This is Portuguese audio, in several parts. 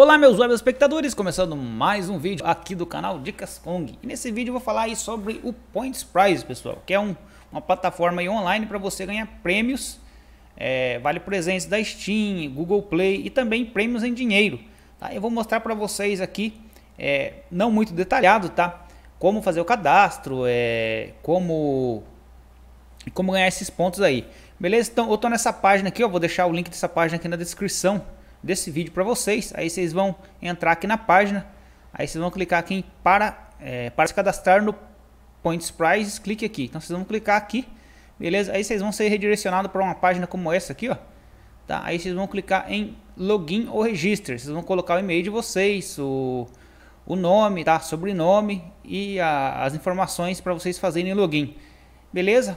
Olá meus web espectadores, começando mais um vídeo aqui do canal Dicas Kong. E nesse vídeo eu vou falar aí sobre o Points Prize, pessoal, que é um, uma plataforma online para você ganhar prêmios, é, vale presentes da Steam, Google Play e também prêmios em dinheiro. Tá? Eu vou mostrar para vocês aqui, é, não muito detalhado, tá? Como fazer o cadastro, é, como como ganhar esses pontos aí. Beleza? Então eu tô nessa página aqui, ó, vou deixar o link dessa página aqui na descrição desse vídeo para vocês. Aí vocês vão entrar aqui na página, aí vocês vão clicar aqui em para, é, para se cadastrar no Points Prize, clique aqui. Então vocês vão clicar aqui, beleza? Aí vocês vão ser redirecionados para uma página como essa aqui, ó. Tá? Aí vocês vão clicar em login ou register. Vocês vão colocar o e-mail de vocês, o, o nome, tá? Sobrenome e a, as informações para vocês fazerem login. Beleza?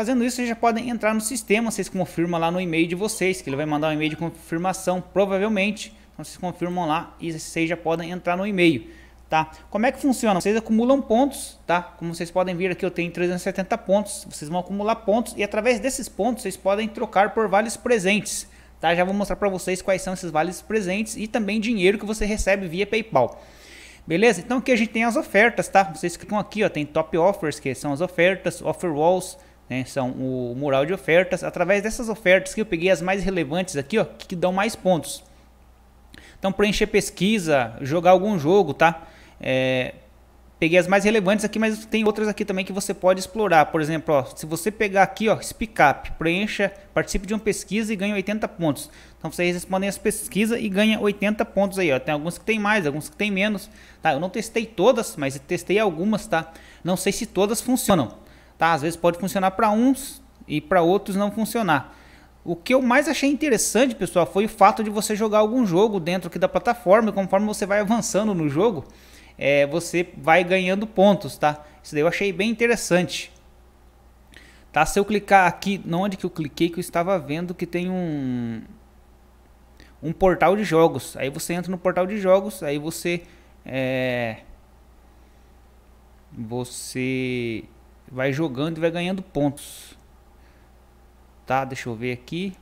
Fazendo isso, vocês já podem entrar no sistema, vocês confirmam lá no e-mail de vocês, que ele vai mandar um e-mail de confirmação, provavelmente. Então vocês confirmam lá e vocês já podem entrar no e-mail. Tá? Como é que funciona? Vocês acumulam pontos, tá? Como vocês podem ver aqui, eu tenho 370 pontos. Vocês vão acumular pontos e através desses pontos vocês podem trocar por vales presentes, tá? Já vou mostrar para vocês quais são esses vales presentes e também dinheiro que você recebe via PayPal. Beleza? Então aqui a gente tem as ofertas, tá? Vocês clicam aqui, ó, tem top offers, que são as ofertas, offer walls, né? São o mural de ofertas. Através dessas ofertas que eu peguei as mais relevantes aqui, ó, que dão mais pontos. Então preencher pesquisa, jogar algum jogo, tá? É, peguei as mais relevantes aqui, mas tem outras aqui também que você pode explorar. Por exemplo, ó, se você pegar aqui, ó, Speak Up, preencha, participe de uma pesquisa e ganha 80 pontos. Então vocês respondem as pesquisas e ganha 80 pontos aí, ó. Tem alguns que tem mais, alguns que tem menos, tá? Eu não testei todas, mas testei algumas, tá? Não sei se todas funcionam. Tá? Às vezes pode funcionar para uns e para outros não funcionar. O que eu mais achei interessante, pessoal, foi o fato de você jogar algum jogo dentro aqui da plataforma. E conforme você vai avançando no jogo, é, você vai ganhando pontos, tá? Isso daí eu achei bem interessante. Tá? Se eu clicar aqui, não onde que eu cliquei, que eu estava vendo que tem um um portal de jogos. Aí você entra no portal de jogos, aí você é, você Vai jogando e vai ganhando pontos. Tá, deixa eu ver aqui.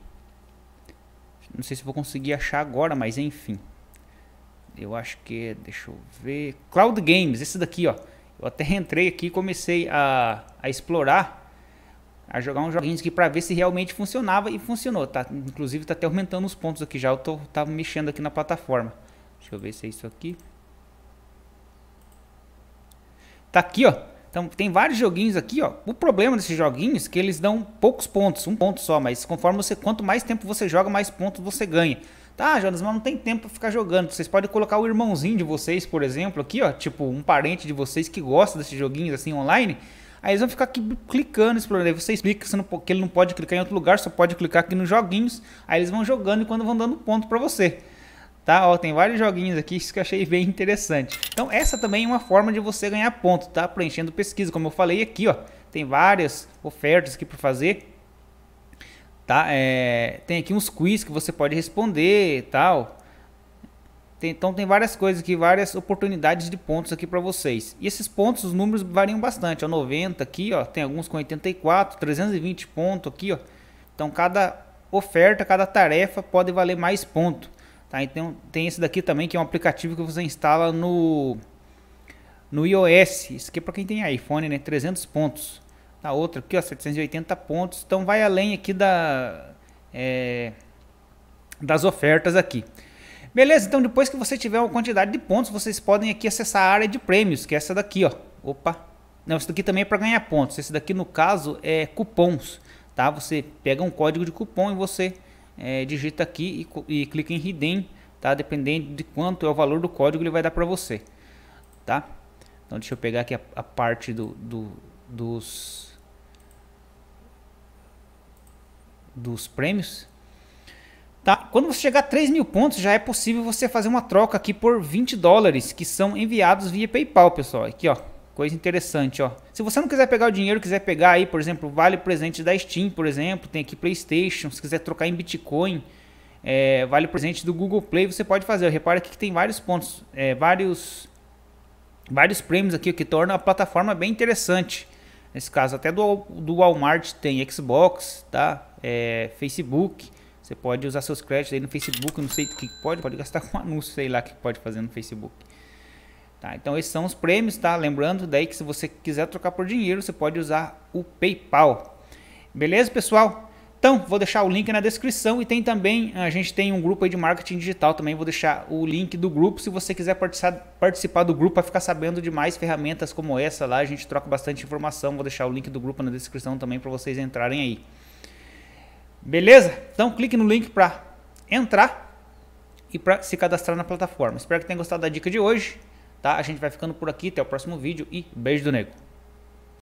Não sei se vou conseguir achar agora, mas enfim. Eu acho que, deixa eu ver... Cloud Games, esse daqui, ó. Eu até entrei aqui e comecei a, a explorar, a jogar uns joguinhos aqui para ver se realmente funcionava e funcionou, tá? Inclusive tá até aumentando os pontos aqui já, eu tô, tava mexendo aqui na plataforma. Deixa eu ver se é isso aqui. Tá aqui, ó. Então tem vários joguinhos aqui, ó. O problema desses joguinhos é que eles dão poucos pontos, um ponto só, mas conforme você, quanto mais tempo você joga, mais pontos você ganha. Tá, Jonas, mas não tem tempo para ficar jogando. Vocês podem colocar o irmãozinho de vocês, por exemplo, aqui, ó, tipo um parente de vocês que gosta desses joguinhos assim online. Aí eles vão ficar aqui clicando, explorando. Aí você explica que, você não, que ele não pode clicar em outro lugar, só pode clicar aqui nos joguinhos. Aí eles vão jogando e quando vão dando ponto para você tá? Ó, tem vários joguinhos aqui, isso que eu achei bem interessante. Então essa também é uma forma de você ganhar ponto, tá? Preenchendo pesquisa, como eu falei aqui, ó. Tem várias ofertas aqui para fazer, tá? É, tem aqui uns quiz que você pode responder e tal. Tem, então tem várias coisas aqui, várias oportunidades de pontos aqui para vocês. E esses pontos, os números variam bastante, ó, 90 aqui, ó, tem alguns com 84, 320 pontos aqui, ó. Então cada oferta, cada tarefa pode valer mais ponto. Tá? Então tem esse daqui também que é um aplicativo que você instala no no iOS. Isso aqui é para quem tem iPhone, né? 300 pontos. A tá, Outra aqui, ó, 780 pontos. Então vai além aqui da é, das ofertas aqui. Beleza, então depois que você tiver uma quantidade de pontos, vocês podem aqui acessar a área de prêmios, que é essa daqui, ó. Opa. Não, isso daqui também é para ganhar pontos. Esse daqui no caso é cupons, tá? Você pega um código de cupom e você é, digita aqui e, e clica em redeem, tá? Dependendo de quanto é o valor do código, ele vai dar para você, tá? Então deixa eu pegar aqui a, a parte do, do, dos, dos prêmios. Tá? Quando você chegar a 3 mil pontos, já é possível você fazer uma troca aqui por 20 dólares que são enviados via PayPal, pessoal. Aqui, ó coisa interessante, ó. Se você não quiser pegar o dinheiro, quiser pegar aí, por exemplo, vale presente da Steam, por exemplo, tem aqui PlayStation, se quiser trocar em Bitcoin, é, vale presente do Google Play, você pode fazer. Repara aqui que tem vários pontos, é, vários, vários prêmios aqui, que torna a plataforma bem interessante. Nesse caso, até do, do Walmart tem Xbox, tá? É, Facebook. Você pode usar seus créditos aí no Facebook, não sei o que pode, pode gastar com anúncio, sei lá o que pode fazer no Facebook. Tá, então esses são os prêmios, tá? Lembrando daí que se você quiser trocar por dinheiro, você pode usar o PayPal. Beleza, pessoal? Então, vou deixar o link na descrição e tem também, a gente tem um grupo aí de marketing digital também, vou deixar o link do grupo se você quiser participar do grupo para ficar sabendo de mais ferramentas como essa lá, a gente troca bastante informação, vou deixar o link do grupo na descrição também para vocês entrarem aí. Beleza? Então, clique no link para entrar e para se cadastrar na plataforma. Espero que tenha gostado da dica de hoje tá? A gente vai ficando por aqui, até o próximo vídeo e beijo do nego.